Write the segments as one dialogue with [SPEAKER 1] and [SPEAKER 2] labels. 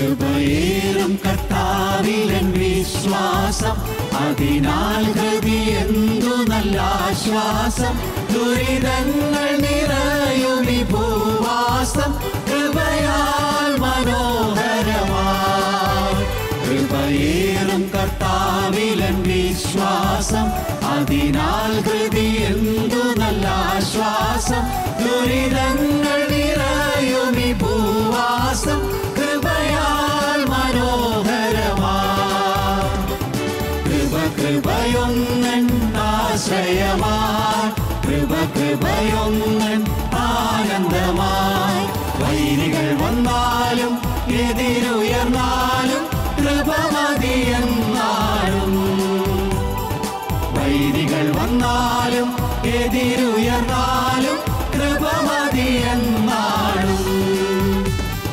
[SPEAKER 1] കൃപയേറും കർത്താവിലൻ വിശ്വാസം അതിനാൽ ഗതി എന്തു നല്ല ആശ്വാസം ദുരിതങ്ങൾ നിറയുമി ഭൂവാസം കൃപയാൽ മനോഹരമായി
[SPEAKER 2] കൃപയേറും
[SPEAKER 1] കർത്താവിലൻ വിശ്വാസം അതിനാൽ ഗതി എന്തു നല്ല ആശ്വാസം ദുരിതങ്ങൾ അതിരുയർന്നാലും കൃപമതിയെന്നാലും വൈദികൾ വന്നാലും എതിരുയർന്നാലും കൃപമതിയെന്നാലും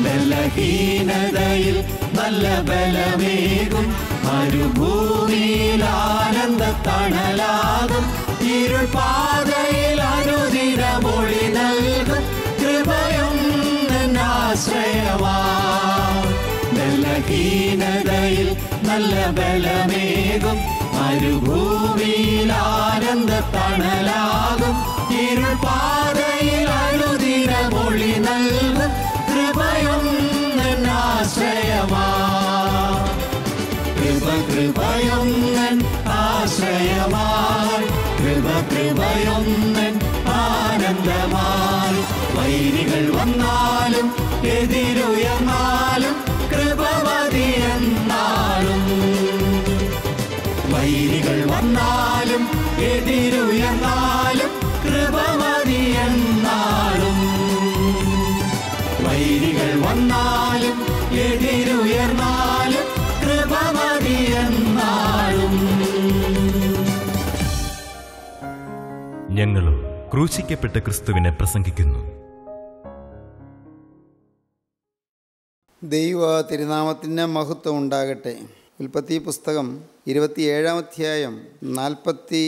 [SPEAKER 1] ബലഹീനതയിൽ നല്ല ബലമേകും മരുഭൂമിയിൽ ആനന്ദ തണലാകും ഇരുൾ പാതയിൽ അനുദിനമൊഴി നൽകും കൃപയും ആശ്രയമാ ഹീനതയിൽ നല്ല ബലമേകും മരുഭൂമിയിൽ ആനന്ദ തണലാകും ഇരുൾപാതയിൽ അഴുതിര മൊഴി നൽകും കൃപയൊന്നൻ ആശ്രയമാ കൃപ കൃപയൊന്നൻ ആശ്രയമാൾ കൃപ കൃപയൊന്നൻ ആനന്ദമാൾ വൈരികൾ വന്നാലും എതിരുയർന്നാലും വന്നാലും എതിരുയർന്നാലും കൃപമതിയെന്നാളും വൈരികൾ വന്നാലും എതിരുയർന്നാലും കൃപമതിയെന്നാളും
[SPEAKER 2] ഞങ്ങളും ക്രൂശിക്കപ്പെട്ട ക്രിസ്തുവിനെ പ്രസംഗിക്കുന്നു
[SPEAKER 3] ദൈവ തിരുനാമത്തിന് മഹത്വം ഉണ്ടാകട്ടെ ഉൽപ്പത്തി പുസ്തകം
[SPEAKER 2] ഇരുപത്തിയേഴാം
[SPEAKER 3] അധ്യായം നാൽപ്പത്തി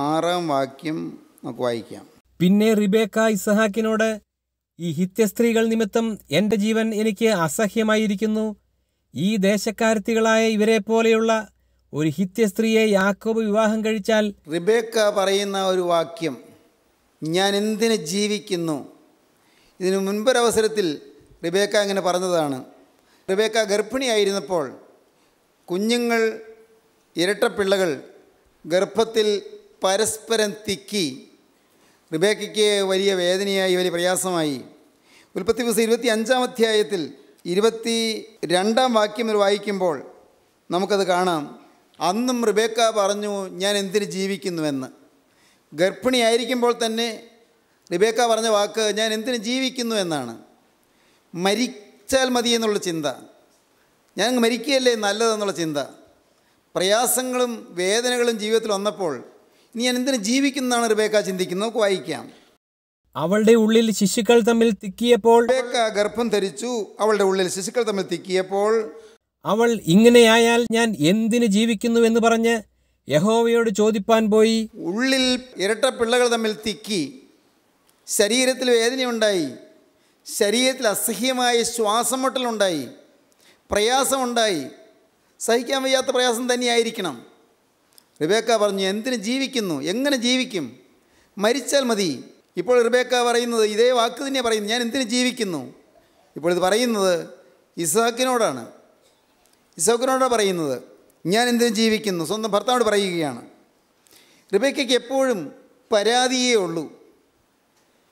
[SPEAKER 3] ആറാം വാക്യം നമുക്ക് വായിക്കാം
[SPEAKER 2] പിന്നെ റിബേക്ക ഇസഹാക്കിനോട് ഈ ഹിത്യസ്ത്രീകൾ നിമിത്തം എൻ്റെ ജീവൻ എനിക്ക് അസഹ്യമായിരിക്കുന്നു ഈ ദേശക്കാരത്തികളായ ഇവരെ പോലെയുള്ള ഒരു ഹിത്യസ്ത്രീയെ യാക്കോബ് വിവാഹം കഴിച്ചാൽ റിബേക്ക പറയുന്ന ഒരു വാക്യം
[SPEAKER 3] ഞാൻ എന്തിന് ജീവിക്കുന്നു ഇതിനു മുൻപൊരവസരത്തിൽ റിബേക്ക അങ്ങനെ പറഞ്ഞതാണ് റിബേക്ക ഗർഭിണിയായിരുന്നപ്പോൾ കുഞ്ഞുങ്ങൾ ഇരട്ടപ്പിള്ളകൾ ഗർഭത്തിൽ പരസ്പരം തിക്കി റിബേക്കയ്ക്ക് വലിയ വേദനയായി വലിയ പ്രയാസമായി ഉൽപ്പത്തി ദിവസം ഇരുപത്തി അഞ്ചാം അധ്യായത്തിൽ ഇരുപത്തി രണ്ടാം വാക്യം വായിക്കുമ്പോൾ നമുക്കത് കാണാം അന്നും റിബേക്ക പറഞ്ഞു ഞാൻ എന്തിന് ജീവിക്കുന്നുവെന്ന് ഗർഭിണിയായിരിക്കുമ്പോൾ തന്നെ റിബേക്ക പറഞ്ഞ വാക്ക് ഞാൻ എന്തിന് ജീവിക്കുന്നു എന്നാണ് മരിച്ചാൽ മതി എന്നുള്ള ചിന്ത ഞാൻ മരിക്കുകയല്ലേ നല്ലതെന്നുള്ള ചിന്ത പ്രയാസങ്ങളും വേദനകളും ജീവിതത്തിൽ വന്നപ്പോൾ ഇനി ഞാൻ എന്തിനു ജീവിക്കുന്നതാണ് റിബേക്ക ചിന്തിക്കുന്നത് നമുക്ക് വായിക്കാം
[SPEAKER 2] അവളുടെ ഉള്ളിൽ ശിശുക്കൾ തമ്മിൽ തിക്കിയപ്പോൾ ഗർഭം ധരിച്ചു അവളുടെ ഉള്ളിൽ ശിശുക്കൾ തമ്മിൽ തിക്കിയപ്പോൾ അവൾ ഇങ്ങനെയായാൽ ഞാൻ എന്തിനു ജീവിക്കുന്നു എന്ന് പറഞ്ഞ് യഹോവയോട് ചോദിപ്പാൻ പോയി ഉള്ളിൽ ഇരട്ട പിള്ളകൾ തമ്മിൽ തിക്കി
[SPEAKER 3] ശരീരത്തിൽ വേദനയുണ്ടായി ശരീരത്തിൽ അസഹ്യമായ ശ്വാസമുട്ടലുണ്ടായി പ്രയാസമുണ്ടായി സഹിക്കാൻ വയ്യാത്ത പ്രയാസം തന്നെയായിരിക്കണം റിബേക്ക പറഞ്ഞു എന്തിനു ജീവിക്കുന്നു എങ്ങനെ ജീവിക്കും മരിച്ചാൽ മതി ഇപ്പോൾ റിബേക്ക പറയുന്നത് ഇതേ വാക്ക് തന്നെ പറയുന്നു ഞാൻ എന്തിനു ജീവിക്കുന്നു ഇപ്പോൾ ഇത് പറയുന്നത് ഇസാക്കിനോടാണ് ഇസാക്കിനോടാണ് പറയുന്നത് ഞാൻ എന്തിനു ജീവിക്കുന്നു സ്വന്തം ഭർത്താവോട് പറയുകയാണ് റിബേക്കയ്ക്ക് എപ്പോഴും പരാതിയേ ഉള്ളൂ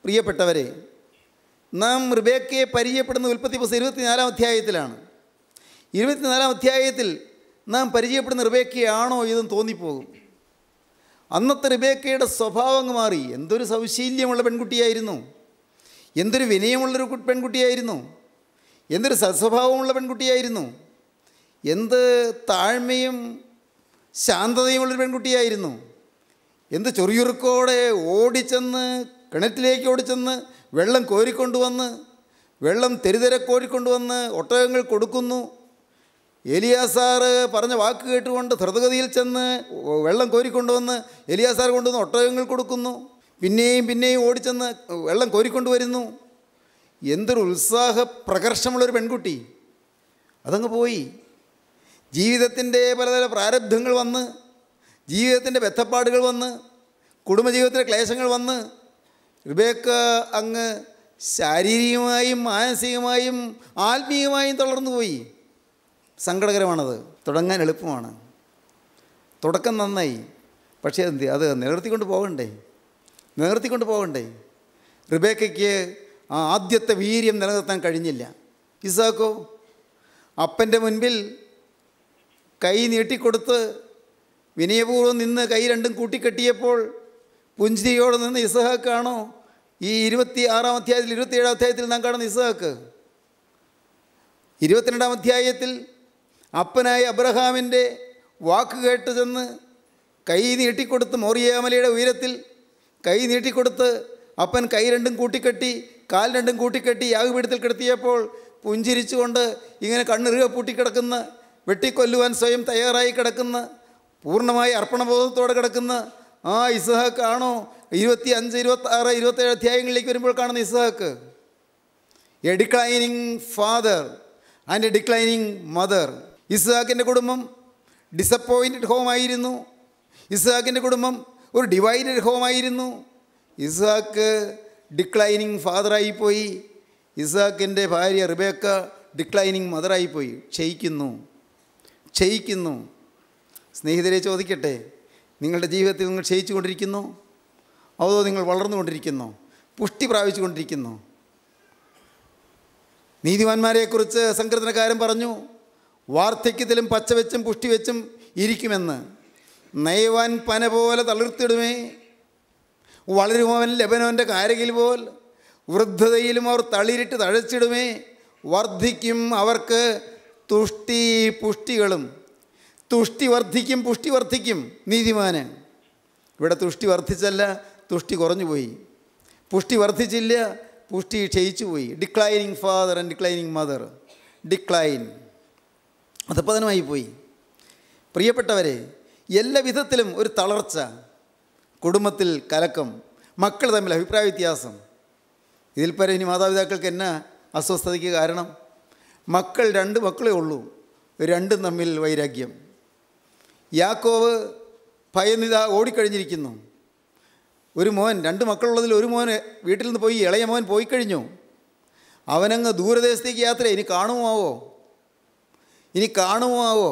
[SPEAKER 3] പ്രിയപ്പെട്ടവരെ നാം റിബേക്കയെ പരിചയപ്പെടുന്ന ഉൽപ്പത്തി പുസ്തകം ഇരുപത്തിനാലാം അധ്യായത്തിലാണ് ഇരുപത്തിനാലാം അധ്യായത്തിൽ നാം പരിചയപ്പെടുന്ന റിബേക്കയാണോ ഇതും തോന്നിപ്പോകും അന്നത്തെ റിബേക്കയുടെ സ്വഭാവം മാറി എന്തൊരു സൗശീല്യമുള്ള പെൺകുട്ടിയായിരുന്നു എന്തൊരു വിനയമുള്ളൊരു പെൺകുട്ടിയായിരുന്നു എന്തൊരു സത്സ്വഭാവമുള്ള പെൺകുട്ടിയായിരുന്നു എന്ത് താഴ്മയും ശാന്തതയുമുള്ളൊരു പെൺകുട്ടിയായിരുന്നു എന്ത് ചൊറിയുറുക്കോടെ ഓടിച്ചെന്ന് കിണറ്റിലേക്ക് ഓടിച്ചെന്ന് വെള്ളം കോരിക്കൊണ്ടുവന്ന് വെള്ളം തെരുതെര കോരിക്കൊണ്ടുവന്ന് ഒട്ടകങ്ങൾ കൊടുക്കുന്നു എലിയാസാറ് പറഞ്ഞ വാക്ക് കേട്ടുകൊണ്ട് ധൃതഗതിയിൽ ചെന്ന് വെള്ളം കോരിക്കൊണ്ടുവന്ന് എലിയാസാർ കൊണ്ടുവന്ന് ഒട്ടകങ്ങൾ കൊടുക്കുന്നു പിന്നെയും പിന്നെയും ഓടിച്ചെന്ന് വെള്ളം കോരിക്കൊണ്ട് വരുന്നു എന്തൊരു ഉത്സാഹ പ്രകർഷമുള്ളൊരു പെൺകുട്ടി അതങ്ങ് പോയി ജീവിതത്തിൻ്റെ പലതര പ്രാരബ്ധങ്ങൾ വന്ന് ജീവിതത്തിൻ്റെ ബന്ധപ്പാടുകൾ വന്ന് കുടുംബജീവിതത്തിലെ ക്ലേശങ്ങൾ വന്ന് റിബേക്ക അങ്ങ് ശാരീരികമായും മാനസികമായും ആത്മീയമായും തളർന്നു പോയി സങ്കടകരമാണത് തുടങ്ങാൻ എളുപ്പമാണ് തുടക്കം നന്നായി പക്ഷേ എന്ത് അത് നിലനിർത്തിക്കൊണ്ട് പോകണ്ടേ നിലനിർത്തിക്കൊണ്ട് പോകണ്ടേ റിബേക്കയ്ക്ക് ആ ആദ്യത്തെ വീര്യം നിലനിർത്താൻ കഴിഞ്ഞില്ല ഇസാക്കോ അപ്പൻ്റെ മുൻപിൽ കൈ നീട്ടിക്കൊടുത്ത് വിനയപൂർവ്വം നിന്ന് കൈ രണ്ടും കൂട്ടിക്കെട്ടിയപ്പോൾ പുഞ്ചിരിയോട് നിന്ന് ഇസഹാക്കാണോ ഈ ഇരുപത്തി ആറാം അധ്യായത്തിൽ ഏഴാം അധ്യായത്തിൽ നാം കാണുന്ന ഇസഹാക്ക് ഇരുപത്തിരണ്ടാം അധ്യായത്തിൽ അപ്പനായ അബ്രഹാമിൻ്റെ വാക്ക് കേട്ട് ചെന്ന് കൈ നീട്ടിക്കൊടുത്ത് മോറിയാമലയുടെ ഉയരത്തിൽ കൈ നീട്ടിക്കൊടുത്ത് അപ്പൻ കൈ രണ്ടും കൂട്ടിക്കെട്ടി കാൽ രണ്ടും കൂട്ടിക്കെട്ടി യാഗപീഠത്തിൽ കിടത്തിയപ്പോൾ പുഞ്ചിരിച്ചുകൊണ്ട് ഇങ്ങനെ കണ്ണിറുക പൂട്ടിക്കിടക്കുന്ന വെട്ടിക്കൊല്ലുവാൻ സ്വയം തയ്യാറായി കിടക്കുന്ന പൂർണ്ണമായി അർപ്പണബോധത്തോടെ കിടക്കുന്ന ആ ഇസഹാക്ക് ആണോ ഇരുപത്തി അഞ്ച് ഇരുപത്തി ആറ് ഇരുപത്തേഴ് അധ്യായങ്ങളിലേക്ക് വരുമ്പോൾ കാണുന്ന Isaac a declining father and a declining mother ഇസ്ഹാക്കിൻ്റെ കുടുംബം ഡിസപ്പോയിൻറ്റഡ് ഹോമായിരുന്നു ഇസ്ഹാക്കിൻ്റെ കുടുംബം ഒരു ഡിവൈഡഡ് ഹോമായിരുന്നു ഇസ്ഹാക്ക് ഡിക്ലൈനിങ് ഫാദറായിപ്പോയി ഇസാക്കിൻ്റെ ഭാര്യ റിബേക്ക ഡിക്ലൈനിങ് മദറായിപ്പോയി ക്ഷയിക്കുന്നു ക്ഷയിക്കുന്നു സ്നേഹിതരെ ചോദിക്കട്ടെ നിങ്ങളുടെ ജീവിതത്തിൽ നിങ്ങൾ കൊണ്ടിരിക്കുന്നു അതോ നിങ്ങൾ വളർന്നുകൊണ്ടിരിക്കുന്നു പുഷ്ടി കൊണ്ടിരിക്കുന്നു നീതിമാന്മാരെക്കുറിച്ച് സംഘടനക്കാരൻ പറഞ്ഞു വാർദ്ധക്യത്തിലും പച്ചവെച്ചും പുഷ്ടിവെച്ചും ഇരിക്കുമെന്ന് നൈവാൻ പന പോലെ തളിർത്തിടുമേ വളരുമവൻ ലബനോൻ്റെ കാരകിൽ പോൽ വൃദ്ധതയിലും അവർ തളിരിട്ട് തഴച്ചിടുമേ വർദ്ധിക്കും അവർക്ക് തുഷ്ടി പുഷ്ടികളും തുഷ്ടി വർദ്ധിക്കും പുഷ്ടി വർദ്ധിക്കും നീതിമാന് ഇവിടെ തുഷ്ടി വർദ്ധിച്ചല്ല തുഷ്ടി കുറഞ്ഞു പോയി പുഷ്ടി വർദ്ധിച്ചില്ല പുഷ്ടി ക്ഷയിച്ചു പോയി declining father and declining mother decline അധപ്പതനമായി പോയി പ്രിയപ്പെട്ടവരെ എല്ലാ വിധത്തിലും ഒരു തളർച്ച കുടുംബത്തിൽ കലക്കം മക്കൾ തമ്മിൽ അഭിപ്രായ വ്യത്യാസം ഇതിൽ പരം ഇനി മാതാപിതാക്കൾക്ക് എന്നാ അസ്വസ്ഥതയ്ക്ക് കാരണം മക്കൾ രണ്ട് മക്കളേ ഉള്ളൂ രണ്ടും തമ്മിൽ വൈരാഗ്യം യാക്കോവ് ഭയനിത ഓടിക്കഴിഞ്ഞിരിക്കുന്നു ഒരു മോൻ രണ്ട് മക്കളുള്ളതിൽ ഒരു മോൻ വീട്ടിൽ നിന്ന് പോയി ഇളയ മോൻ പോയിക്കഴിഞ്ഞു അവനങ്ങ് ദൂരദേശത്തേക്ക് യാത്ര ഇനി കാണുമാവോ ഇനി കാണുമാവോ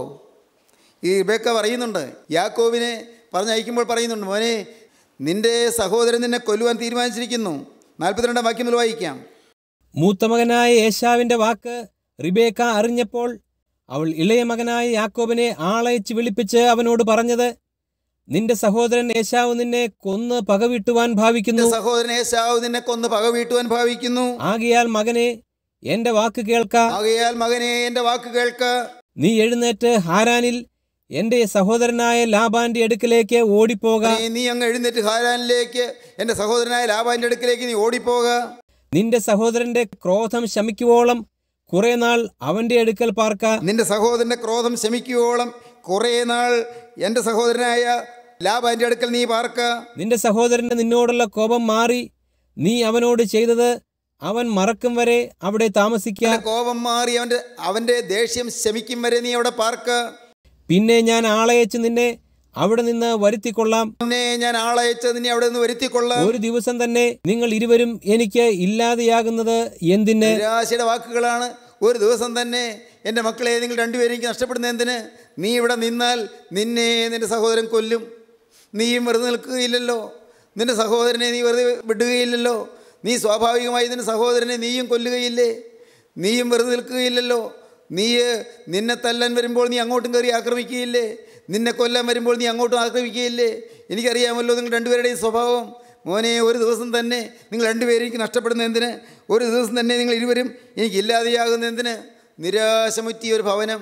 [SPEAKER 3] ഈ ഇബേക്ക പറയുന്നുണ്ട് യാക്കോവിനെ പറഞ്ഞയക്കുമ്പോൾ പറയുന്നുണ്ട് മോനെ നിന്റെ സഹോദരൻ നിന്നെ കൊല്ലുവാൻ തീരുമാനിച്ചിരിക്കുന്നു നാൽപ്പത്തിരണ്ടാം വാക്യം മുതൽ വായിക്കാം
[SPEAKER 2] മൂത്തമകനായ യേശാവിൻ്റെ വാക്ക് റിബേക്ക അറിഞ്ഞപ്പോൾ അവൾ ഇളയ മകനായ യാക്കോബിനെ ആളയച്ച് വിളിപ്പിച്ച് അവനോട് പറഞ്ഞത് നിന്റെ സഹോദരൻ ഏശാവ് നിന്നെ കൊന്ന് പകവീട്ടുവാൻ ഭാവിക്കുന്നു സഹോദരൻ ഏശാവ് നിന്നെ കൊന്ന് പകവീട്ടുവാൻ ഭാവിക്കുന്നു ആകിയാൽ മകനെ എന്റെ വാക്ക് കേൾക്ക മകനെ എന്റെ വാക്ക് കേൾക്ക നീ എഴുന്നേറ്റ് ഹാരാനിൽ എന്റെ സഹോദരനായ ലാബാന്റെ അടുക്കിലേക്ക് ഓടിപ്പോക നീ അങ്ങ് എഴുന്നേറ്റ് ഹാരാനിലേക്ക് എന്റെ സഹോദരനായ ലാബാന്റെ അടുക്കിലേക്ക് നീ ഓടിപ്പോക നിന്റെ സഹോദരന്റെ ക്രോധം ശമിക്കുവോളം കുറെ നാൾ അവന്റെ അടുക്കൽ പാർക്ക നിന്റെ സഹോദരന്റെ ക്രോധം ശമിക്കുവോളം കുറെ നാൾ എന്റെ സഹോദരനായ ലാബാന്റെ അടുക്കൽ നീ പാർക്ക നിന്റെ സഹോദരന്റെ നിന്നോടുള്ള കോപം മാറി നീ അവനോട് ചെയ്തത് അവൻ മറക്കും വരെ അവിടെ താമസിക്കാൻ കോപം മാറി അവന്റെ അവന്റെ ദേഷ്യം ശമിക്കും വരെ നീ അവിടെ പാർക്ക് പിന്നെ ഞാൻ ആളയച്ച് നിന്നെ അവിടെ നിന്ന് വരുത്തിക്കൊള്ളാം ഞാൻ നിന്നെ അവിടെ നിന്ന് വരുത്തിക്കൊള്ളാം ഒരു ദിവസം തന്നെ നിങ്ങൾ ഇരുവരും എനിക്ക് ഇല്ലാതെയാകുന്നത് എന്തിന് നിരാശയുടെ വാക്കുകളാണ് ഒരു ദിവസം
[SPEAKER 3] തന്നെ എൻ്റെ മക്കളെ നിങ്ങൾ രണ്ടുപേരും എനിക്ക് നഷ്ടപ്പെടുന്ന എന്തിന് നീ ഇവിടെ നിന്നാൽ നിന്നെ നിന്റെ സഹോദരൻ കൊല്ലും നീയും വെറുതെ നിൽക്കുകയില്ലല്ലോ നിൻ്റെ സഹോദരനെ നീ വെറുതെ വിടുകയില്ലല്ലോ നീ സ്വാഭാവികമായി ഇതിന് സഹോദരനെ നീയും കൊല്ലുകയില്ലേ നീയും വെറുതെ നിൽക്കുകയില്ലല്ലോ നീ നിന്നെ തല്ലാൻ വരുമ്പോൾ നീ അങ്ങോട്ടും കയറി ആക്രമിക്കുകയില്ലേ നിന്നെ കൊല്ലാൻ വരുമ്പോൾ നീ അങ്ങോട്ടും ആക്രമിക്കുകയില്ലേ എനിക്കറിയാമല്ലോ നിങ്ങൾ രണ്ടുപേരുടെയും സ്വഭാവം മോനെ ഒരു ദിവസം തന്നെ നിങ്ങൾ രണ്ടുപേരും എനിക്ക് നഷ്ടപ്പെടുന്ന എന്തിന് ഒരു ദിവസം തന്നെ നിങ്ങൾ ഇരുവരും എനിക്കില്ലാതെയാകുന്ന എന്തിന് നിരാശമുറ്റിയ ഒരു ഭവനം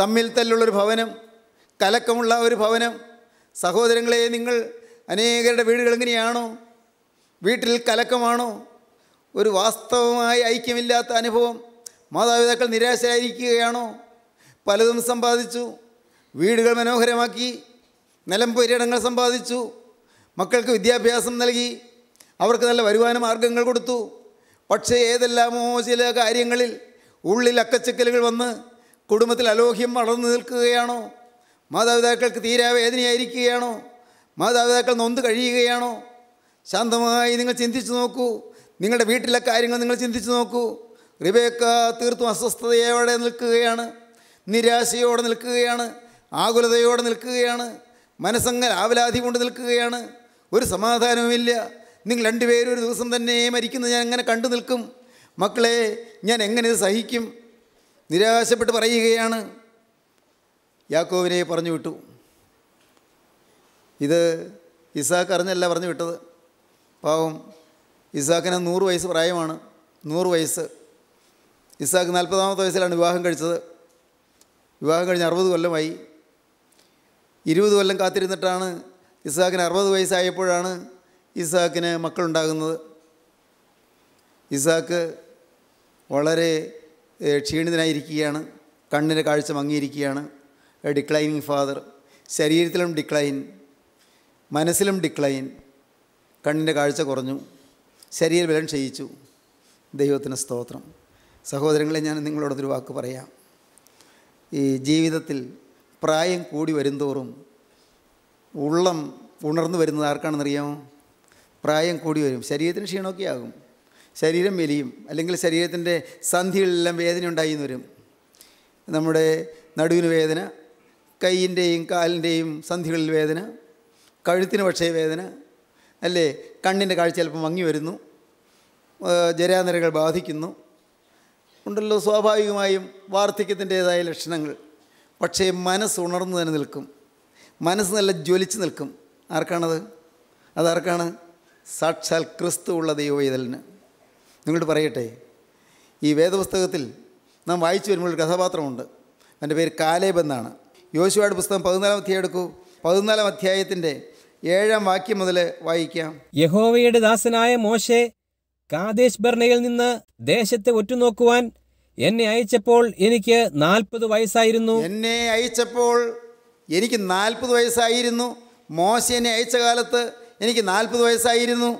[SPEAKER 3] തമ്മിൽ തല്ലുള്ളൊരു ഭവനം കലക്കമുള്ള ഒരു ഭവനം സഹോദരങ്ങളെ നിങ്ങൾ അനേകരുടെ വീടുകൾ എങ്ങനെയാണോ വീട്ടിൽ കലക്കമാണോ ഒരു വാസ്തവമായ ഐക്യമില്ലാത്ത അനുഭവം മാതാപിതാക്കൾ നിരാശരായിരിക്കുകയാണോ പലതും സമ്പാദിച്ചു വീടുകൾ മനോഹരമാക്കി നിലം പൊരിടങ്ങൾ സമ്പാദിച്ചു മക്കൾക്ക് വിദ്യാഭ്യാസം നൽകി അവർക്ക് നല്ല വരുമാന മാർഗങ്ങൾ കൊടുത്തു പക്ഷേ ഏതെല്ലാമോ ചില കാര്യങ്ങളിൽ ഉള്ളിൽ അക്കച്ചക്കലുകൾ വന്ന് കുടുംബത്തിൽ അലോഹ്യം വളർന്നു നിൽക്കുകയാണോ മാതാപിതാക്കൾക്ക് തീരാ വേദനയായിരിക്കുകയാണോ മാതാപിതാക്കൾ നൊന്ത് കഴിയുകയാണോ ശാന്തമായി നിങ്ങൾ ചിന്തിച്ചു നോക്കൂ നിങ്ങളുടെ വീട്ടിലെ കാര്യങ്ങൾ നിങ്ങൾ ചിന്തിച്ചു നോക്കൂ റിബേക്ക തീർത്തും അസ്വസ്ഥതയോടെ നിൽക്കുകയാണ് നിരാശയോടെ നിൽക്കുകയാണ് ആകുലതയോടെ നിൽക്കുകയാണ് മനസ്സങ്ങൽ ആവലാതി കൊണ്ട് നിൽക്കുകയാണ് ഒരു സമാധാനവുമില്ല നിങ്ങൾ രണ്ടുപേരും ഒരു ദിവസം തന്നെ മരിക്കുന്നത് ഞാൻ എങ്ങനെ കണ്ടു നിൽക്കും മക്കളെ ഞാൻ എങ്ങനെ ഇത് സഹിക്കും നിരാശപ്പെട്ട് പറയുകയാണ് യാക്കോവിനെ പറഞ്ഞു വിട്ടു ഇത് ഇസാക്ക് അറിഞ്ഞല്ല പറഞ്ഞു വിട്ടത് പാവം ഇസാക്കിന് നൂറ് വയസ്സ് പ്രായമാണ് നൂറ് വയസ്സ് ഇസാക്ക് നാൽപ്പതാമത്തെ വയസ്സിലാണ് വിവാഹം കഴിച്ചത് വിവാഹം കഴിഞ്ഞ് അറുപത് കൊല്ലമായി ഇരുപത് കൊല്ലം കാത്തിരുന്നിട്ടാണ് ഇസാക്കിന് അറുപത് വയസ്സായപ്പോഴാണ് ഇസാക്കിന് മക്കളുണ്ടാകുന്നത് ഇസാക്ക് വളരെ ക്ഷീണിതനായിരിക്കുകയാണ് കണ്ണിൻ്റെ കാഴ്ച മങ്ങിയിരിക്കുകയാണ് ഡിക്ലൈനിങ് ഫാദർ ശരീരത്തിലും ഡിക്ലൈൻ മനസ്സിലും ഡിക്ലൈൻ കണ്ണിൻ്റെ കാഴ്ച കുറഞ്ഞു ശരീര വിലൻ ക്ഷയിച്ചു ദൈവത്തിന് സ്തോത്രം സഹോദരങ്ങളെ ഞാൻ നിങ്ങളോടൊരു വാക്ക് പറയാം ഈ ജീവിതത്തിൽ പ്രായം കൂടി വരുന്തോറും ഉള്ളം ഉണർന്നു വരുന്നത് ആർക്കാണെന്നറിയാമോ പ്രായം കൂടി വരും ശരീരത്തിന് ക്ഷീണമൊക്കെ ആകും ശരീരം മെലിയും അല്ലെങ്കിൽ ശരീരത്തിൻ്റെ സന്ധികളിലെല്ലാം വേദന ഉണ്ടായി എന്ന് വരും നമ്മുടെ നടുവിന് വേദന കൈയിൻ്റെയും കാലിൻ്റെയും സന്ധികളിൽ വേദന കഴുത്തിന് പക്ഷേ വേദന അല്ലേ കണ്ണിൻ്റെ കാഴ്ച ചിലപ്പോൾ മങ്ങി വരുന്നു ജരാനിരകൾ ബാധിക്കുന്നു ഉണ്ടല്ലോ സ്വാഭാവികമായും വാർദ്ധക്യത്തിൻ്റേതായ ലക്ഷണങ്ങൾ പക്ഷേ മനസ്സ് ഉണർന്നു തന്നെ നിൽക്കും മനസ്സ് നല്ല ജ്വലിച്ച് നിൽക്കും ആർക്കാണത് അതാർക്കാണ് സാക്ഷാൽ ക്രിസ്തു ഉള്ള ദൈവവേദലിന് നിങ്ങളോട് പറയട്ടെ ഈ വേദപുസ്തകത്തിൽ നാം വായിച്ചു വരുമ്പോൾ ഒരു കഥാപാത്രമുണ്ട് എൻ്റെ പേര് കാലേബ് എന്നാണ് യോശുവയുടെ പുസ്തകം പതിനാലാം അധ്യായം എടുക്കൂ പതിനാലാം അധ്യായത്തിൻ്റെ ഏഴാം വാക്യം മുതൽ വായിക്കാം
[SPEAKER 2] യഹോവയുടെ ദാസനായ മോശെ കാദേശ് ബർണയിൽ നിന്ന് ദേശത്തെ ഒറ്റുനോക്കുവാൻ എന്നെ അയച്ചപ്പോൾ എനിക്ക് നാൽപ്പത് വയസ്സായിരുന്നു എന്നെ അയച്ചപ്പോൾ എനിക്ക് നാൽപ്പത്
[SPEAKER 3] വയസ്സായിരുന്നു മോശ എന്നെ അയച്ച കാലത്ത് എനിക്ക് നാൽപ്പത് വയസ്സായിരുന്നു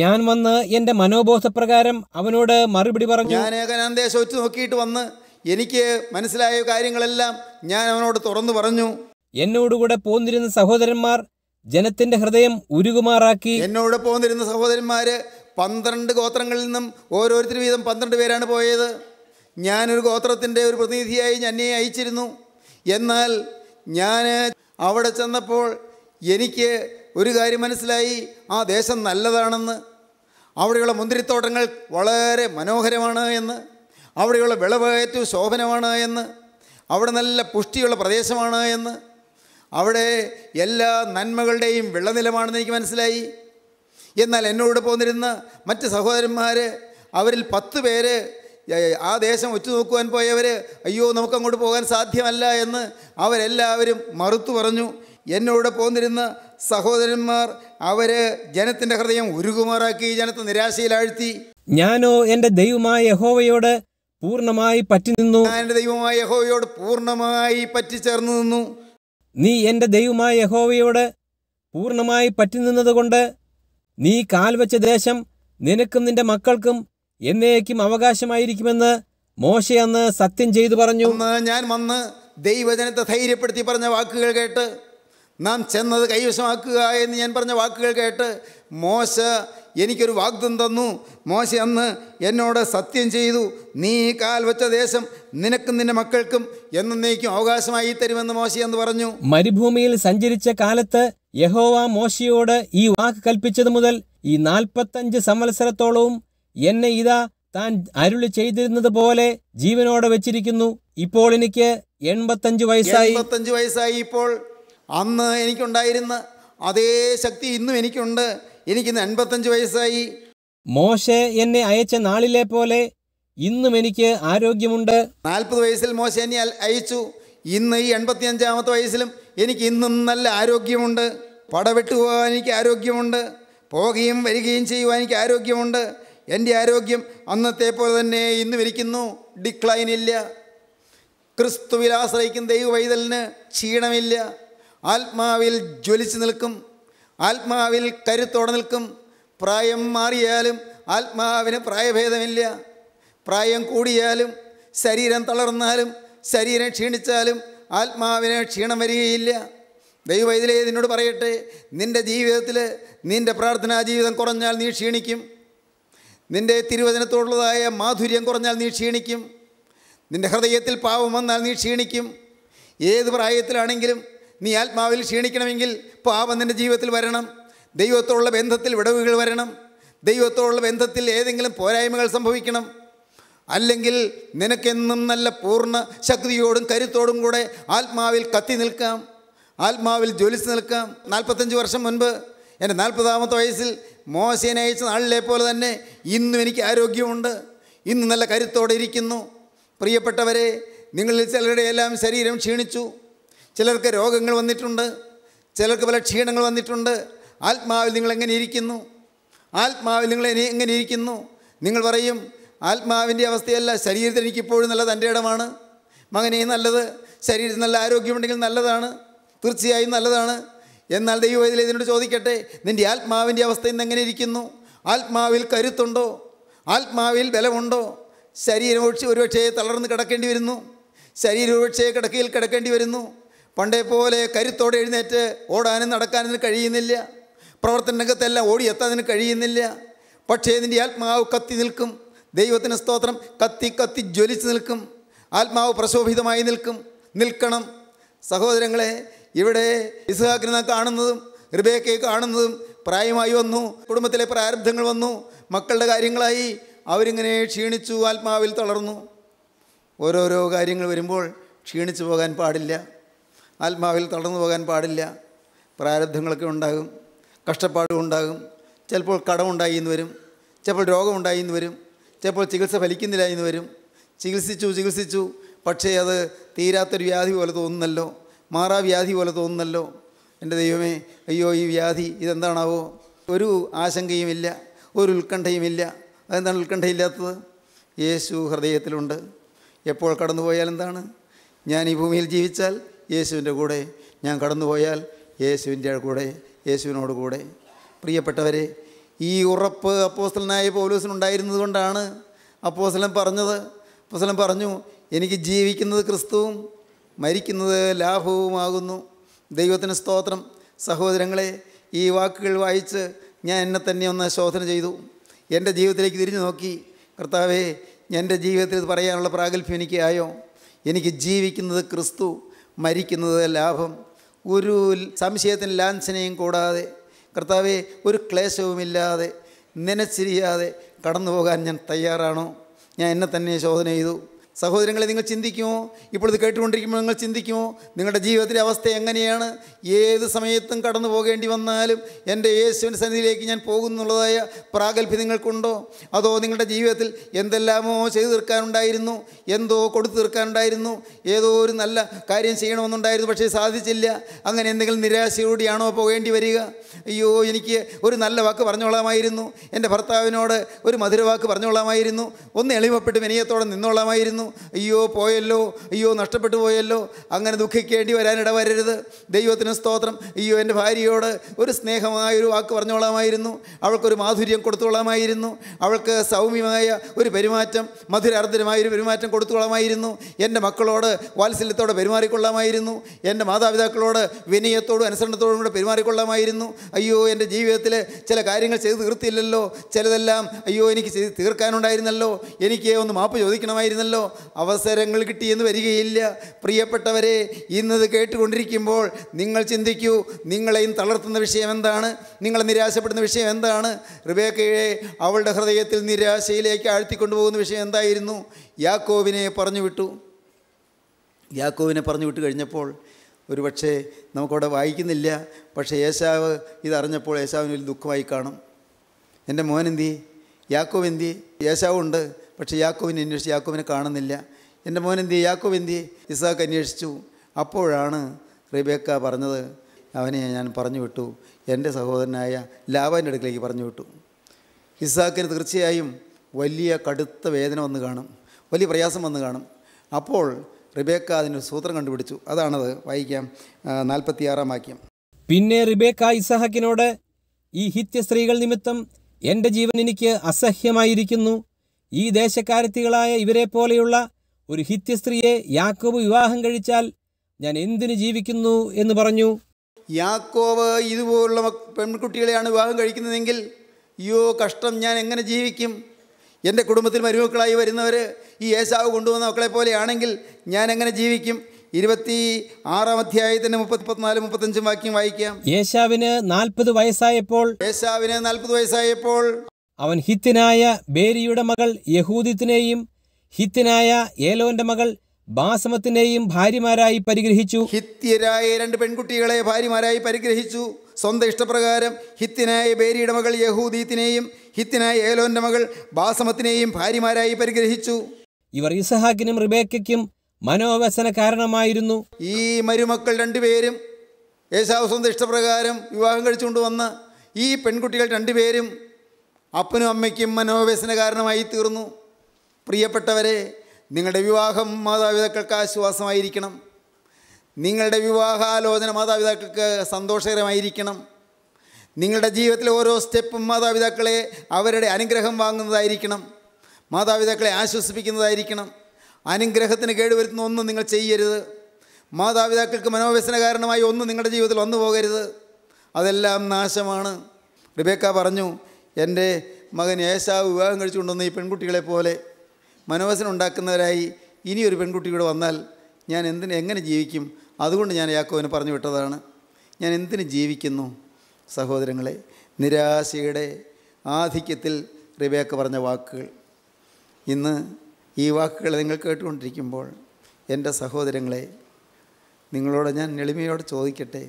[SPEAKER 2] ഞാൻ വന്ന് എൻ്റെ മനോബോധപ്രകാരം അവനോട് മറുപടി പറഞ്ഞു ഞാൻ
[SPEAKER 3] ഏകനാന്തേശം ഒറ്റ നോക്കിയിട്ട്
[SPEAKER 2] വന്ന് എനിക്ക് മനസ്സിലായ കാര്യങ്ങളെല്ലാം ഞാൻ അവനോട് തുറന്നു പറഞ്ഞു എന്നോടുകൂടെ പോന്നിരുന്ന സഹോദരന്മാർ ജനത്തിന്റെ ഹൃദയം ഉരുകുമാറാക്കി എന്നോട് പോന്നിരുന്ന സഹോദരന്മാര് പന്ത്രണ്ട് ഗോത്രങ്ങളിൽ നിന്നും ഓരോരുത്തരും വീതം പന്ത്രണ്ട് പേരാണ് പോയത്
[SPEAKER 3] ഞാനൊരു ഗോത്രത്തിൻ്റെ ഒരു പ്രതിനിധിയായി എന്നെ അയച്ചിരുന്നു എന്നാൽ ഞാൻ അവിടെ ചെന്നപ്പോൾ എനിക്ക് ഒരു കാര്യം മനസ്സിലായി ആ ദേശം നല്ലതാണെന്ന് അവിടെയുള്ള മുന്തിരിത്തോട്ടങ്ങൾ വളരെ മനോഹരമാണ് എന്ന് അവിടെയുള്ള വിളവ് ഏറ്റവും ശോഭനമാണ് എന്ന് അവിടെ നല്ല പുഷ്ടിയുള്ള പ്രദേശമാണ് എന്ന് അവിടെ എല്ലാ നന്മകളുടെയും വെള്ളനിലമാണെന്ന് എനിക്ക് മനസ്സിലായി എന്നാൽ എന്നോട് പോന്നിരുന്ന മറ്റ് സഹോദരന്മാർ അവരിൽ പത്ത് പേര് ആ ദേശം ഉറ്റുനോക്കുവാൻ പോയവർ അയ്യോ നമുക്കങ്ങോട്ട് പോകാൻ സാധ്യമല്ല എന്ന് അവരെല്ലാവരും മറുത്തു പറഞ്ഞു എന്നോട് പോന്നിരുന്ന സഹോദരന്മാർ അവർ ജനത്തിൻ്റെ ഹൃദയം ഉരുകുമാറാക്കി ജനത്തെ നിരാശയിലാഴ്ത്തി
[SPEAKER 2] ഞാനോ എൻ്റെ ദൈവമായ യഹോവയോട് പൂർണ്ണമായി പറ്റി നിന്നു ഞാൻ എൻ്റെ ദൈവമായ യഹോവയോട് പൂർണ്ണമായി പറ്റിച്ചേർന്നു നിന്നു നീ എൻ്റെ ദൈവമായ യഹോവയോട് പൂർണ്ണമായി പറ്റിനിന്നതുകൊണ്ട് നീ കാൽവച്ച ദേശം നിനക്കും നിന്റെ മക്കൾക്കും എന്നേക്കും അവകാശമായിരിക്കുമെന്ന് മോശ അന്ന് സത്യം ചെയ്തു പറഞ്ഞു ഞാൻ വന്ന് ദൈവജനത്തെ ധൈര്യപ്പെടുത്തി പറഞ്ഞ വാക്കുകൾ കേട്ട്
[SPEAKER 3] നാം ചെന്നത് കൈവശമാക്കുക എന്ന് ഞാൻ പറഞ്ഞ വാക്കുകൾ കേട്ട് മോശ എനിക്കൊരു വാഗ്ദം തന്നു മോശ അന്ന് എന്നോട് സത്യം ചെയ്തു നീ കാൽ വെച്ച ദേശം നിനക്കും നിന്റെ മക്കൾക്കും എന്നേക്കും അവകാശമായി തരുമെന്ന് മോശ എന്ന് പറഞ്ഞു
[SPEAKER 2] മരുഭൂമിയിൽ സഞ്ചരിച്ച കാലത്ത് യഹോവ മോശയോട് ഈ വാക്ക് കൽപ്പിച്ചത് മുതൽ ഈ നാൽപ്പത്തഞ്ച് സംവത്സരത്തോളവും എന്നെ ഇതാ താൻ അരുളി ചെയ്തിരുന്നത് പോലെ ജീവനോടെ വെച്ചിരിക്കുന്നു ഇപ്പോൾ എനിക്ക് എൺപത്തഞ്ച് വയസ്സായി എൺപത്തഞ്ച് വയസ്സായി ഇപ്പോൾ അന്ന് എനിക്കുണ്ടായിരുന്ന അതേ ശക്തി ഇന്നും എനിക്കുണ്ട് എനിക്കിന്ന് എൺപത്തഞ്ച് വയസ്സായി മോശെ എന്നെ അയച്ച നാളിലെ പോലെ ഇന്നും എനിക്ക് ആരോഗ്യമുണ്ട് നാൽപ്പത് വയസ്സിൽ മോശ എന്നെ അയച്ചു ഇന്ന് ഈ അഞ്ചാമത്തെ വയസ്സിലും എനിക്ക്
[SPEAKER 3] ഇന്നും നല്ല ആരോഗ്യമുണ്ട് പടവിട്ടു പോകാൻ എനിക്ക് ആരോഗ്യമുണ്ട് പോകുകയും വരികയും ചെയ്യുവാൻ എനിക്ക് ആരോഗ്യമുണ്ട് എൻ്റെ ആരോഗ്യം അന്നത്തെ പോലെ തന്നെ ഇന്നും ഇരിക്കുന്നു ഡിക്ലൈൻ ഇല്ല ക്രിസ്തുവിൽ ആശ്രയിക്കുന്ന വൈതലിന് ക്ഷീണമില്ല ആത്മാവിൽ ജ്വലിച്ചു നിൽക്കും ആത്മാവിൽ കരുത്തോടെ നിൽക്കും പ്രായം മാറിയാലും ആത്മാവിന് പ്രായഭേദമില്ല പ്രായം കൂടിയാലും ശരീരം തളർന്നാലും ശരീരം ക്ഷീണിച്ചാലും ആത്മാവിന് ക്ഷീണം വരികയില്ല ദൈവം ഇതിലേ നിന്നോട് പറയട്ടെ നിൻ്റെ ജീവിതത്തിൽ നിൻ്റെ പ്രാർത്ഥനാ ജീവിതം കുറഞ്ഞാൽ നീ ക്ഷീണിക്കും നിൻ്റെ തിരുവചനത്തോടുള്ളതായ മാധുര്യം കുറഞ്ഞാൽ നീ ക്ഷീണിക്കും നിൻ്റെ ഹൃദയത്തിൽ പാവം വന്നാൽ നീ ക്ഷീണിക്കും ഏത് പ്രായത്തിലാണെങ്കിലും നീ ആത്മാവിൽ ക്ഷീണിക്കണമെങ്കിൽ പാപം നിൻ്റെ ജീവിതത്തിൽ വരണം ദൈവത്തോടുള്ള ബന്ധത്തിൽ വിടവുകൾ വരണം ദൈവത്തോടുള്ള ബന്ധത്തിൽ ഏതെങ്കിലും പോരായ്മകൾ സംഭവിക്കണം അല്ലെങ്കിൽ നിനക്കെന്നും നല്ല പൂർണ്ണ ശക്തിയോടും കരുത്തോടും കൂടെ ആത്മാവിൽ കത്തി നിൽക്കാം ആത്മാവിൽ ജ്വലിച്ച് നിൽക്കാം നാൽപ്പത്തഞ്ച് വർഷം മുൻപ് എൻ്റെ നാൽപ്പതാമത്തെ വയസ്സിൽ മോശേനെ അയച്ച നാളിലെ പോലെ തന്നെ ഇന്നും എനിക്ക് ആരോഗ്യമുണ്ട് ഇന്ന് നല്ല കരുത്തോടെ ഇരിക്കുന്നു പ്രിയപ്പെട്ടവരെ നിങ്ങളിൽ ചിലരുടെ എല്ലാം ശരീരം ക്ഷീണിച്ചു ചിലർക്ക് രോഗങ്ങൾ വന്നിട്ടുണ്ട് ചിലർക്ക് പല ക്ഷീണങ്ങൾ വന്നിട്ടുണ്ട് ആത്മാവിൽ നിങ്ങൾ എങ്ങനെ ഇരിക്കുന്നു ആത്മാവിൽ നിങ്ങൾ എങ്ങനെ ഇരിക്കുന്നു നിങ്ങൾ പറയും ആത്മാവിൻ്റെ അവസ്ഥയല്ല ശരീരത്തിൽ എനിക്കിപ്പോഴും നല്ലത് എൻ്റെ ഇടമാണ് മകനെ നല്ലത് ശരീരത്തിൽ നല്ല ആരോഗ്യമുണ്ടെങ്കിൽ നല്ലതാണ് തീർച്ചയായും നല്ലതാണ് എന്നാൽ ദൈവം ഇതിനോട് ചോദിക്കട്ടെ നിൻ്റെ ആത്മാവിൻ്റെ അവസ്ഥ ഇന്ന് എങ്ങനെ ഇരിക്കുന്നു ആത്മാവിൽ കരുത്തുണ്ടോ ആത്മാവിൽ ബലമുണ്ടോ ശരീരം ഒരുപക്ഷേ തളർന്ന് കിടക്കേണ്ടി വരുന്നു ശരീരം ഒഴിച്ചേ കിടക്കയിൽ കിടക്കേണ്ടി വരുന്നു പണ്ടേ പോലെ കരുത്തോടെ എഴുന്നേറ്റ് ഓടാനും നടക്കാനും കഴിയുന്നില്ല പ്രവർത്തന രംഗത്തെല്ലാം ഓടിയെത്താതിന് കഴിയുന്നില്ല പക്ഷേ ഇതിൻ്റെ ആത്മാവ് കത്തി നിൽക്കും ദൈവത്തിന് സ്തോത്രം കത്തി കത്തി ജ്വലിച്ച് നിൽക്കും ആത്മാവ് പ്രശോഭിതമായി നിൽക്കും നിൽക്കണം സഹോദരങ്ങളെ ഇവിടെ ഇസ്ഹാഖിനെ കാണുന്നതും റിബേക്കെ കാണുന്നതും പ്രായമായി വന്നു കുടുംബത്തിലെ പ്രാരബ്ധങ്ങൾ വന്നു മക്കളുടെ കാര്യങ്ങളായി അവരിങ്ങനെ ക്ഷീണിച്ചു ആത്മാവിൽ തളർന്നു ഓരോരോ കാര്യങ്ങൾ വരുമ്പോൾ ക്ഷീണിച്ചു പോകാൻ പാടില്ല ആത്മാവിൽ തടന്നു പോകാൻ പാടില്ല പ്രാരബ്ധങ്ങളൊക്കെ ഉണ്ടാകും കഷ്ടപ്പാടും ഉണ്ടാകും ചിലപ്പോൾ കടമുണ്ടായി എന്ന് വരും ചിലപ്പോൾ രോഗമുണ്ടായി എന്ന് വരും ചിലപ്പോൾ ചികിത്സ ഫലിക്കുന്നില്ല എന്ന് വരും ചികിത്സിച്ചു ചികിത്സിച്ചു പക്ഷേ അത് തീരാത്തൊരു വ്യാധി പോലെ തോന്നുന്നല്ലോ മാറാ വ്യാധി പോലെ തോന്നുന്നല്ലോ എൻ്റെ ദൈവമേ അയ്യോ ഈ വ്യാധി ഇതെന്താണാവോ ഒരു ആശങ്കയുമില്ല ഒരു ഉത്കണ്ഠയുമില്ല അതെന്താണ് ഉത്കണ്ഠയില്ലാത്തത് യേശു ഹൃദയത്തിലുണ്ട് എപ്പോൾ കടന്നു പോയാൽ എന്താണ് ഞാൻ ഈ ഭൂമിയിൽ ജീവിച്ചാൽ യേശുവിൻ്റെ കൂടെ ഞാൻ കടന്നുപോയാൽ യേശുവിൻ്റെ കൂടെ യേശുവിനോട് കൂടെ പ്രിയപ്പെട്ടവരെ ഈ ഉറപ്പ് അപ്പോസ്തലനായ ഉണ്ടായിരുന്നത് കൊണ്ടാണ് അപ്പോസ്തലൻ പറഞ്ഞത് അപ്പോസ്തലം പറഞ്ഞു എനിക്ക് ജീവിക്കുന്നത് ക്രിസ്തുവും മരിക്കുന്നത് ലാഭവുമാകുന്നു ദൈവത്തിന് സ്തോത്രം സഹോദരങ്ങളെ ഈ വാക്കുകൾ വായിച്ച് ഞാൻ എന്നെ തന്നെ ഒന്ന് ശോധന ചെയ്തു എൻ്റെ ജീവിതത്തിലേക്ക് തിരിഞ്ഞു നോക്കി കർത്താവേ എൻ്റെ ജീവിതത്തിൽ പറയാനുള്ള പ്രാഗൽഭ്യം എനിക്കായോ എനിക്ക് ജീവിക്കുന്നത് ക്രിസ്തു മരിക്കുന്നത് ലാഭം ഒരു സംശയത്തിന് ലാഞ്ചനയും കൂടാതെ കർത്താവെ ഒരു ക്ലേശവുമില്ലാതെ നനച്ചിരിയാതെ കടന്നു പോകാൻ ഞാൻ തയ്യാറാണോ ഞാൻ എന്നെ തന്നെ ശോധന ചെയ്തു സഹോദരങ്ങളെ നിങ്ങൾ ചിന്തിക്കുമോ ഇപ്പോൾ ഇത് കേട്ടുകൊണ്ടിരിക്കുമ്പോൾ നിങ്ങൾ ചിന്തിക്കുമോ നിങ്ങളുടെ ജീവിതത്തിലെ അവസ്ഥ എങ്ങനെയാണ് ഏത് സമയത്തും കടന്നു പോകേണ്ടി വന്നാലും എൻ്റെ യേശുവിൻ്റെ സന്നിധിയിലേക്ക് ഞാൻ പോകുന്നുള്ളതായ പ്രാഗൽഭ്യം നിങ്ങൾക്കുണ്ടോ അതോ നിങ്ങളുടെ ജീവിതത്തിൽ എന്തെല്ലാമോ ചെയ്തു തീർക്കാനുണ്ടായിരുന്നു എന്തോ കൊടുത്തു തീർക്കാനുണ്ടായിരുന്നു ഏതോ ഒരു നല്ല കാര്യം ചെയ്യണമെന്നുണ്ടായിരുന്നു പക്ഷേ സാധിച്ചില്ല അങ്ങനെ എന്തെങ്കിലും നിരാശയോടെയാണോ പോകേണ്ടി വരിക അയ്യോ എനിക്ക് ഒരു നല്ല വാക്ക് പറഞ്ഞോളാമായിരുന്നു എൻ്റെ ഭർത്താവിനോട് ഒരു മധുരവാക്ക് പറഞ്ഞോളാമായിരുന്നു ഒന്ന് എളിമപ്പെട്ട് വിനയത്തോടെ നിന്നോളാമായിരുന്നു അയ്യോ പോയല്ലോ അയ്യോ നഷ്ടപ്പെട്ടു പോയല്ലോ അങ്ങനെ ദുഃഖിക്കേണ്ടി വരാനിട വരരുത് ദൈവത്തിന് സ്തോത്രം അയ്യോ എൻ്റെ ഭാര്യയോട് ഒരു സ്നേഹമായൊരു വാക്ക് പറഞ്ഞോളാമായിരുന്നു അവൾക്കൊരു മാധുര്യം കൊടുത്തോളാമായിരുന്നു അവൾക്ക് സൗമ്യമായ ഒരു പെരുമാറ്റം മധുരാർദ്രമായ ഒരു പെരുമാറ്റം കൊടുത്തോളാമായിരുന്നു എൻ്റെ മക്കളോട് വാത്സല്യത്തോടെ പെരുമാറിക്കൊള്ളാമായിരുന്നു എൻ്റെ മാതാപിതാക്കളോട് വിനയത്തോടും അനുസരണത്തോടും കൂടെ പെരുമാറിക്കൊള്ളാമായിരുന്നു അയ്യോ എൻ്റെ ജീവിതത്തിൽ ചില കാര്യങ്ങൾ ചെയ്ത് തീർത്തില്ലല്ലോ ചിലതെല്ലാം അയ്യോ എനിക്ക് തീർക്കാനുണ്ടായിരുന്നല്ലോ എനിക്ക് ഒന്ന് മാപ്പ് ചോദിക്കണമായിരുന്നല്ലോ അവസരങ്ങൾ കിട്ടിയെന്ന് വരികയില്ല പ്രിയപ്പെട്ടവരെ ഇന്നത് കേട്ടുകൊണ്ടിരിക്കുമ്പോൾ നിങ്ങൾ ചിന്തിക്കൂ നിങ്ങളെയും തളർത്തുന്ന വിഷയം എന്താണ് നിങ്ങളെ നിരാശപ്പെടുന്ന വിഷയം എന്താണ് റിബേക്കയെ അവളുടെ ഹൃദയത്തിൽ നിരാശയിലേക്ക് ആഴ്ത്തിക്കൊണ്ടുപോകുന്ന വിഷയം എന്തായിരുന്നു യാക്കോവിനെ പറഞ്ഞു വിട്ടു യാക്കോവിനെ പറഞ്ഞു വിട്ട് കഴിഞ്ഞപ്പോൾ ഒരു പക്ഷേ നമുക്കവിടെ വായിക്കുന്നില്ല പക്ഷേ യേശാവ് ഇതറിഞ്ഞപ്പോൾ യേശാവിന് ഒരു ദുഃഖമായി കാണും എൻ്റെ മോൻ എന്തി യാക്കോവ് എന്തി യേശാവുണ്ട് പക്ഷേ യാക്കോവിനെ അന്വേഷിച്ച് യാക്കോവിനെ കാണുന്നില്ല എൻ്റെ മോൻ എന്തി യാക്കോവ് എന്തി ഇസാക്ക് അന്വേഷിച്ചു അപ്പോഴാണ് റിബേക്ക പറഞ്ഞത് അവനെ ഞാൻ പറഞ്ഞു വിട്ടു എൻ്റെ സഹോദരനായ ലാവാൻ്റെ അടുക്കിലേക്ക് പറഞ്ഞു വിട്ടു ഇസാക്കിന് തീർച്ചയായും വലിയ കടുത്ത വേദന വന്ന് കാണും വലിയ പ്രയാസം വന്ന് കാണും
[SPEAKER 2] അപ്പോൾ റിബേക്ക അതിനൊരു സൂത്രം കണ്ടുപിടിച്ചു അതാണത് വായിക്കാം നാൽപ്പത്തിയാറാം വാക്യം പിന്നെ റിബേക്ക ഇസഹാക്കിനോട് ഈ ഹിത്യ സ്ത്രീകൾ നിമിത്തം എൻ്റെ ജീവൻ എനിക്ക് അസഹ്യമായിരിക്കുന്നു ഈ ദേശക്കാരത്തികളായ ഇവരെ പോലെയുള്ള ഒരു ഹിത്യ സ്ത്രീയെ യാക്കോബ് വിവാഹം കഴിച്ചാൽ ഞാൻ എന്തിനു ജീവിക്കുന്നു എന്ന് പറഞ്ഞു യാക്കോവ് ഇതുപോലുള്ള പെൺകുട്ടികളെയാണ് വിവാഹം കഴിക്കുന്നതെങ്കിൽ അയ്യോ
[SPEAKER 3] കഷ്ടം ഞാൻ എങ്ങനെ ജീവിക്കും എൻ്റെ കുടുംബത്തിൽ മരുമക്കളായി വരുന്നവർ ഈ ഏസാവ് കൊണ്ടുവന്ന മക്കളെ പോലെയാണെങ്കിൽ ഞാൻ എങ്ങനെ ജീവിക്കും ഇരുപത്തി ആറാം അധ്യായത്തിന്റെ പത്തിനാല് മുപ്പത്തഞ്ചും വാക്യം വായിക്കാം
[SPEAKER 2] യേശാവിന് നാൽപ്പത് വയസ്സായപ്പോൾ യേശാവിന് നാൽപ്പത് വയസ്സായപ്പോൾ അവൻ ഹിത്തിനായ ബേരിയുടെ മകൾ യഹൂദിത്തിനെയും ഹിത്തിനായ ഏലോന്റെ മകൾ ബാസമത്തിനെയും ഭാര്യമാരായി പരിഗ്രഹിച്ചു ഹിത്യരായ രണ്ട് പെൺകുട്ടികളെ ഭാര്യമാരായി പരിഗ്രഹിച്ചു സ്വന്തം ഇഷ്ടപ്രകാരം ഹിത്തിനായ ബേരിയുടെ മകൾ യഹൂദീത്തിനെയും ഹിത്തിനായ ഏലോന്റെ മകൾ ബാസമത്തിനെയും ഭാര്യമാരായി പരിഗ്രഹിച്ചു ഇവർ ഇസഹാക്കിനും റിബേക്കും മനോവ്യസന കാരണമായിരുന്നു ഈ മരുമക്കൾ രണ്ടുപേരും
[SPEAKER 3] യേശാവ് സ്വന്തം ഇഷ്ടപ്രകാരം വിവാഹം കഴിച്ചുകൊണ്ട് വന്ന ഈ പെൺകുട്ടികൾ രണ്ടുപേരും അപ്പനും അമ്മയ്ക്കും മനോവ്യസന കാരണമായി തീർന്നു പ്രിയപ്പെട്ടവരെ നിങ്ങളുടെ വിവാഹം മാതാപിതാക്കൾക്ക് ആശ്വാസമായിരിക്കണം നിങ്ങളുടെ വിവാഹാലോചന മാതാപിതാക്കൾക്ക് സന്തോഷകരമായിരിക്കണം നിങ്ങളുടെ ജീവിതത്തിലെ ഓരോ സ്റ്റെപ്പും മാതാപിതാക്കളെ അവരുടെ അനുഗ്രഹം വാങ്ങുന്നതായിരിക്കണം മാതാപിതാക്കളെ ആശ്വസിപ്പിക്കുന്നതായിരിക്കണം അനുഗ്രഹത്തിന് കേടുവരുത്തുന്ന ഒന്നും നിങ്ങൾ ചെയ്യരുത് മാതാപിതാക്കൾക്ക് മനോവ്യസന കാരണമായി ഒന്നും നിങ്ങളുടെ ജീവിതത്തിൽ വന്നു പോകരുത് അതെല്ലാം നാശമാണ് റിബേക്ക പറഞ്ഞു എൻ്റെ മകൻ ഏശാവ് വിവാഹം കഴിച്ചു കൊണ്ടുവന്ന ഈ പെൺകുട്ടികളെ പോലെ മനോവസനുണ്ടാക്കുന്നവരായി ഇനിയൊരു പെൺകുട്ടിയുടെ വന്നാൽ ഞാൻ എന്തിന് എങ്ങനെ ജീവിക്കും അതുകൊണ്ട് ഞാൻ യാക്കോവിന് പറഞ്ഞു വിട്ടതാണ് ഞാൻ എന്തിന് ജീവിക്കുന്നു സഹോദരങ്ങളെ നിരാശയുടെ ആധിക്യത്തിൽ റിബേക്ക പറഞ്ഞ വാക്കുകൾ ഇന്ന് ഈ വാക്കുകൾ നിങ്ങൾ കേട്ടുകൊണ്ടിരിക്കുമ്പോൾ എൻ്റെ സഹോദരങ്ങളെ നിങ്ങളോട് ഞാൻ എളിമയോട് ചോദിക്കട്ടെ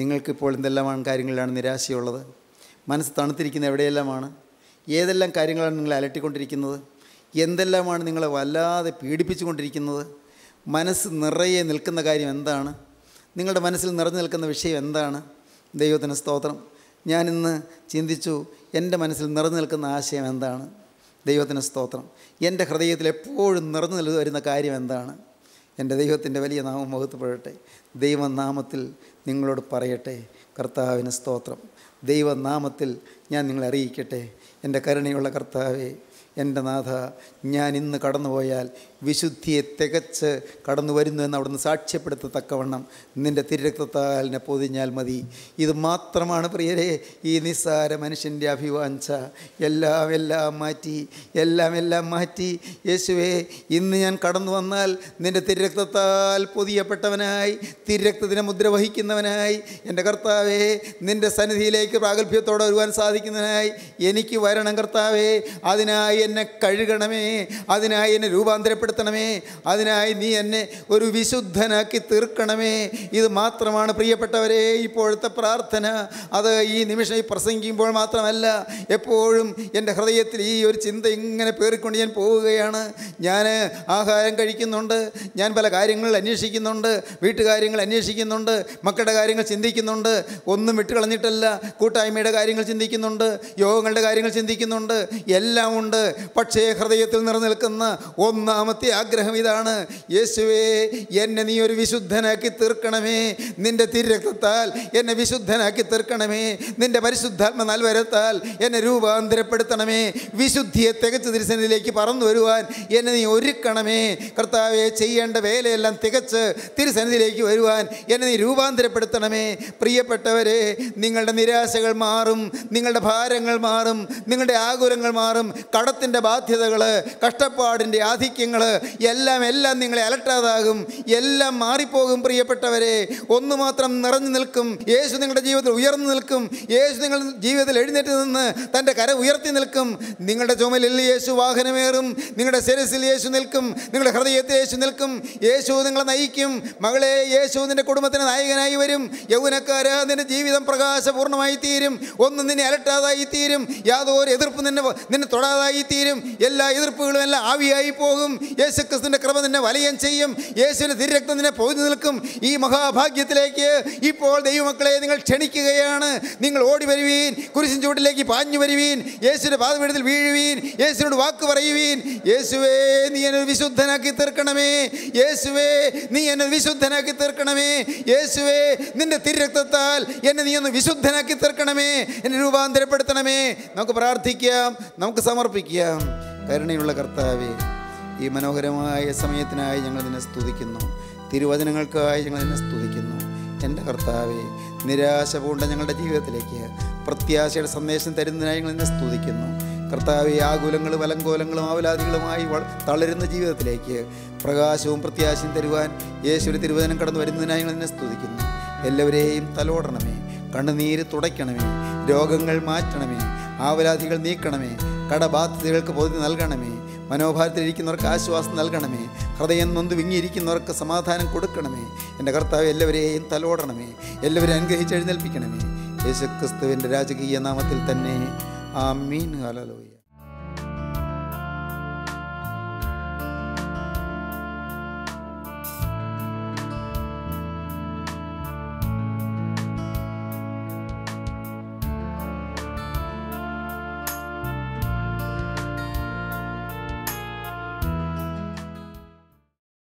[SPEAKER 3] നിങ്ങൾക്കിപ്പോൾ എന്തെല്ലാമാണ് കാര്യങ്ങളിലാണ് നിരാശയുള്ളത് മനസ്സ് തണുത്തിരിക്കുന്ന എവിടെയെല്ലാമാണ് ഏതെല്ലാം കാര്യങ്ങളാണ് നിങ്ങളെ അലട്ടിക്കൊണ്ടിരിക്കുന്നത് എന്തെല്ലാമാണ് നിങ്ങളെ വല്ലാതെ പീഡിപ്പിച്ചുകൊണ്ടിരിക്കുന്നത് മനസ്സ് നിറയെ നിൽക്കുന്ന കാര്യം എന്താണ് നിങ്ങളുടെ മനസ്സിൽ നിറഞ്ഞു നിൽക്കുന്ന വിഷയം എന്താണ് ദൈവത്തിന് സ്തോത്രം ഞാനിന്ന് ചിന്തിച്ചു എൻ്റെ മനസ്സിൽ നിറഞ്ഞു നിൽക്കുന്ന ആശയം എന്താണ് ദൈവത്തിന് സ്തോത്രം എൻ്റെ ഹൃദയത്തിൽ എപ്പോഴും നിറഞ്ഞു നിൽ വരുന്ന കാര്യം എന്താണ് എൻ്റെ ദൈവത്തിൻ്റെ വലിയ നാമം മുഖത്ത് ദൈവനാമത്തിൽ നിങ്ങളോട് പറയട്ടെ കർത്താവിന് സ്തോത്രം ദൈവനാമത്തിൽ ഞാൻ നിങ്ങളെ അറിയിക്കട്ടെ എൻ്റെ കരുണയുള്ള കർത്താവേ എൻ്റെ നാഥ ഞാൻ ഇന്ന് കടന്നുപോയാൽ വിശുദ്ധിയെ തികച്ച് കടന്നു വരുന്നു എന്ന് അവിടുന്ന് സാക്ഷ്യപ്പെടുത്തത്തക്കവണ്ണം നിൻ്റെ തിരക്തത്താലിനെ പൊതിഞ്ഞാൽ മതി ഇത് മാത്രമാണ് പ്രിയരെ ഈ നിസ്സാര മനുഷ്യൻ്റെ അഭിവാഞ്ച എല്ലാം എല്ലാം മാറ്റി എല്ലാം എല്ലാം മാറ്റി യേശുവേ ഇന്ന് ഞാൻ കടന്നു വന്നാൽ നിൻ്റെ തിരുരക്തത്താൽ പൊതിയപ്പെട്ടവനായി തിരക്തത്തിന് മുദ്ര വഹിക്കുന്നവനായി എൻ്റെ കർത്താവേ നിൻ്റെ സന്നിധിയിലേക്ക് പ്രാഗൽഭ്യത്തോടെ വരുവാൻ സാധിക്കുന്നതിനായി എനിക്ക് വരണം കർത്താവേ അതിനായി എന്നെ കഴുകണമേ അതിനായി എന്നെ രൂപാന്തരപ്പെടുത്തണം പ്രയോജനപ്പെടുത്തണമേ അതിനായി നീ എന്നെ ഒരു വിശുദ്ധനാക്കി തീർക്കണമേ ഇത് മാത്രമാണ് പ്രിയപ്പെട്ടവരെ ഇപ്പോഴത്തെ പ്രാർത്ഥന അത് ഈ നിമിഷം ഈ പ്രസംഗിക്കുമ്പോൾ മാത്രമല്ല എപ്പോഴും എൻ്റെ ഹൃദയത്തിൽ ഈ ഒരു ചിന്ത ഇങ്ങനെ പേറിക്കൊണ്ട് ഞാൻ പോവുകയാണ് ഞാൻ ആഹാരം കഴിക്കുന്നുണ്ട് ഞാൻ പല കാര്യങ്ങൾ അന്വേഷിക്കുന്നുണ്ട് വീട്ടുകാര്യങ്ങൾ അന്വേഷിക്കുന്നുണ്ട് മക്കളുടെ കാര്യങ്ങൾ ചിന്തിക്കുന്നുണ്ട് ഒന്നും വിട്ടുകളഞ്ഞിട്ടല്ല കൂട്ടായ്മയുടെ കാര്യങ്ങൾ ചിന്തിക്കുന്നുണ്ട് യോഗങ്ങളുടെ കാര്യങ്ങൾ ചിന്തിക്കുന്നുണ്ട് എല്ലാം ഉണ്ട് പക്ഷേ ഹൃദയത്തിൽ നിറനിൽക്കുന്ന ഒന്നാമത്തെ രണ്ടാമത്തെ ആഗ്രഹം ഇതാണ് യേശുവേ എന്നെ നീ ഒരു വിശുദ്ധനാക്കി തീർക്കണമേ നിൻ്റെ തിരക്തത്താൽ എന്നെ വിശുദ്ധനാക്കി തീർക്കണമേ നിൻ്റെ പരിശുദ്ധാത്മ നൽവരത്താൽ എന്നെ രൂപാന്തരപ്പെടുത്തണമേ വിശുദ്ധിയെ തികച്ചു തിരുസന്നിധിയിലേക്ക് പറന്നു വരുവാൻ എന്നെ നീ ഒരുക്കണമേ കർത്താവെ ചെയ്യേണ്ട വേലയെല്ലാം തികച്ച് തിരുസന്നിധിയിലേക്ക് വരുവാൻ എന്നെ നീ രൂപാന്തരപ്പെടുത്തണമേ പ്രിയപ്പെട്ടവരെ നിങ്ങളുടെ നിരാശകൾ മാറും നിങ്ങളുടെ ഭാരങ്ങൾ മാറും നിങ്ങളുടെ ആകുലങ്ങൾ മാറും കടത്തിൻ്റെ ബാധ്യതകൾ കഷ്ടപ്പാടിൻ്റെ ആധിക്യങ്ങൾ എല്ലാം എല്ലാം നിങ്ങളെ അലട്ടാതാകും എല്ലാം മാറിപ്പോകും പ്രിയപ്പെട്ടവരെ ഒന്ന് മാത്രം നിറഞ്ഞു നിൽക്കും യേശു നിങ്ങളുടെ ജീവിതത്തിൽ ഉയർന്നു നിൽക്കും യേശു നിങ്ങളുടെ ജീവിതത്തിൽ എഴുന്നേറ്റ് നിന്ന് തൻ്റെ കര ഉയർത്തി നിൽക്കും നിങ്ങളുടെ ചുമലിൽ യേശു വാഹനമേറും നിങ്ങളുടെ ശിരസിൽ യേശു നിൽക്കും നിങ്ങളുടെ ഹൃദയത്തിൽ യേശു നിൽക്കും യേശു നിങ്ങളെ നയിക്കും മകളെ യേശു നിൻ്റെ കുടുംബത്തിന് നായകനായി വരും യൗവനക്കാര നിൻ്റെ ജീവിതം പ്രകാശപൂർണ്ണമായി തീരും ഒന്നും നിന്നെ അലട്ടാതായി തീരും യാതൊരു എതിർപ്പ് നിന്നെ നിന്നെ തൊടാതായി തീരും എല്ലാ എതിർപ്പുകളും എല്ലാം ആവിയായി പോകും യേശുക്രിസ്തുവിൻ്റെ കൃപ നിന്നെ വലയം ചെയ്യും യേശുവിൻ്റെ തിരരക്തം നിന്നെ പൊതു നിൽക്കും ഈ മഹാഭാഗ്യത്തിലേക്ക് ഇപ്പോൾ ദൈവമക്കളെ നിങ്ങൾ ക്ഷണിക്കുകയാണ് നിങ്ങൾ ഓടി വരുവീൻ കുരിശിൻ ചൂട്ടിലേക്ക് പാഞ്ഞു വരുവീൻ യേശുവിൻ്റെ പാതപീഠത്തിൽ വീഴുവീൻ യേശുവിനോട് വാക്ക് പറയുവീൻ യേശുവേ നീ എന്നെ വിശുദ്ധനാക്കി തീർക്കണമേ യേശുവേ നീ എന്നെ വിശുദ്ധനാക്കി തീർക്കണമേ യേശുവേ നിന്റെ തിരരക്തത്താൽ എന്നെ നീ ഒന്ന് വിശുദ്ധനാക്കി തീർക്കണമേ എന്നെ രൂപാന്തരപ്പെടുത്തണമേ നമുക്ക് പ്രാർത്ഥിക്കാം നമുക്ക് സമർപ്പിക്കാം കരുണയുള്ള കർത്താവേ ഈ മനോഹരമായ സമയത്തിനായി ഞങ്ങൾ നിന്നെ സ്തുതിക്കുന്നു തിരുവചനങ്ങൾക്കായി ഞങ്ങൾ നിന്നെ സ്തുതിക്കുന്നു എൻ്റെ കർത്താവെ നിരാശ പൂണ്ട ഞങ്ങളുടെ ജീവിതത്തിലേക്ക് പ്രത്യാശയുടെ സന്ദേശം തരുന്നതിനായി ഞങ്ങൾ നിന്നെ സ്തുതിക്കുന്നു കർത്താവ് ആകുലങ്ങളും അലങ്കോലങ്ങളും ആവലാദികളുമായി തളരുന്ന ജീവിതത്തിലേക്ക് പ്രകാശവും പ്രത്യാശയും തരുവാൻ യേശുവിൻ്റെ തിരുവചനം കടന്നു വരുന്നതിനായി ഞങ്ങൾ നിന്നെ സ്തുതിക്കുന്നു എല്ലാവരെയും തലോടണമേ കണ്ണുനീര് തുടയ്ക്കണമേ രോഗങ്ങൾ മാറ്റണമേ ആവലാതികൾ നീക്കണമേ കടബാധ്യതകൾക്ക് പൊതു നൽകണമേ മനോഭാരത്തിലിരിക്കുന്നവർക്ക് ആശ്വാസം നൽകണമേ ഹൃദയം നൊന്ത് വിങ്ങിയിരിക്കുന്നവർക്ക് സമാധാനം കൊടുക്കണമേ എൻ്റെ കർത്താവ് എല്ലാവരെയും തലോടണമേ എല്ലാവരെയും അനുഗ്രഹിച്ച് എഴുന്നേൽപ്പിക്കണമേ യേശുക്രിസ്തുവിൻ്റെ രാജകീയ നാമത്തിൽ തന്നെ ആ മീൻ കാലലോയ